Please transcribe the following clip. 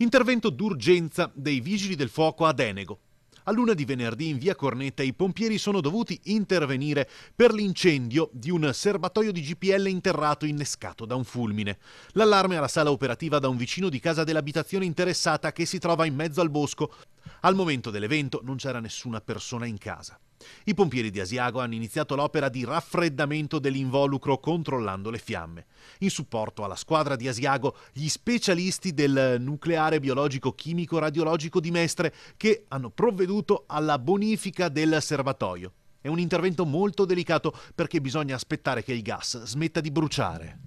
Intervento d'urgenza dei vigili del fuoco a Denego. A luna di venerdì in via Cornetta i pompieri sono dovuti intervenire per l'incendio di un serbatoio di GPL interrato innescato da un fulmine. L'allarme alla sala operativa da un vicino di casa dell'abitazione interessata che si trova in mezzo al bosco. Al momento dell'evento non c'era nessuna persona in casa. I pompieri di Asiago hanno iniziato l'opera di raffreddamento dell'involucro controllando le fiamme. In supporto alla squadra di Asiago, gli specialisti del nucleare biologico chimico radiologico di Mestre che hanno provveduto alla bonifica del serbatoio. È un intervento molto delicato perché bisogna aspettare che il gas smetta di bruciare.